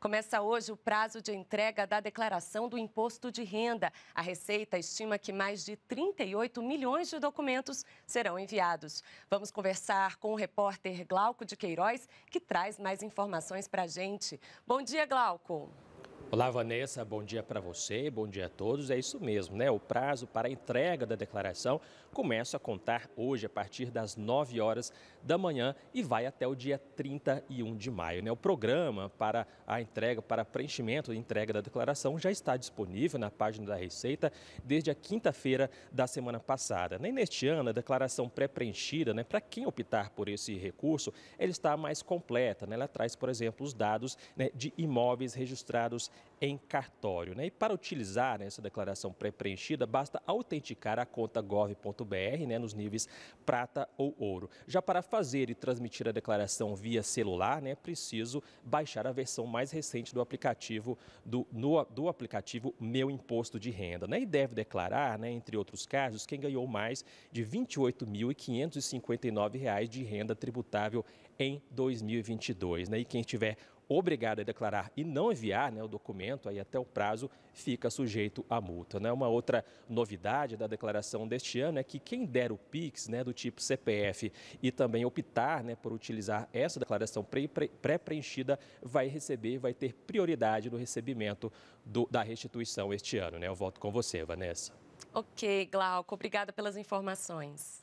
Começa hoje o prazo de entrega da declaração do imposto de renda. A Receita estima que mais de 38 milhões de documentos serão enviados. Vamos conversar com o repórter Glauco de Queiroz, que traz mais informações para a gente. Bom dia, Glauco. Olá, Vanessa, bom dia para você, bom dia a todos. É isso mesmo, né? O prazo para a entrega da declaração começa a contar hoje a partir das 9 horas da manhã e vai até o dia 31 de maio, né? O programa para a entrega, para preenchimento e entrega da declaração já está disponível na página da Receita desde a quinta-feira da semana passada. Nem neste ano, a declaração pré-preenchida, né, para quem optar por esse recurso, ela está mais completa, né? Ela traz, por exemplo, os dados né, de imóveis registrados em cartório. Né? E para utilizar né, essa declaração pré-preenchida, basta autenticar a conta gov.br né, nos níveis prata ou ouro. Já para fazer e transmitir a declaração via celular, né, preciso baixar a versão mais recente do aplicativo do, no, do aplicativo Meu Imposto de Renda. Né? E deve declarar, né, entre outros casos, quem ganhou mais de R$ 28.559 de renda tributável em 2022. Né? E quem tiver obrigado a declarar e não enviar né, o documento aí até o prazo, fica sujeito à multa. Né? Uma outra novidade da declaração deste ano é que quem der o PIX né, do tipo CPF e também optar né, por utilizar essa declaração pré-preenchida vai receber, vai ter prioridade no recebimento do, da restituição este ano. Né? Eu volto com você, Vanessa. Ok, Glauco. Obrigada pelas informações.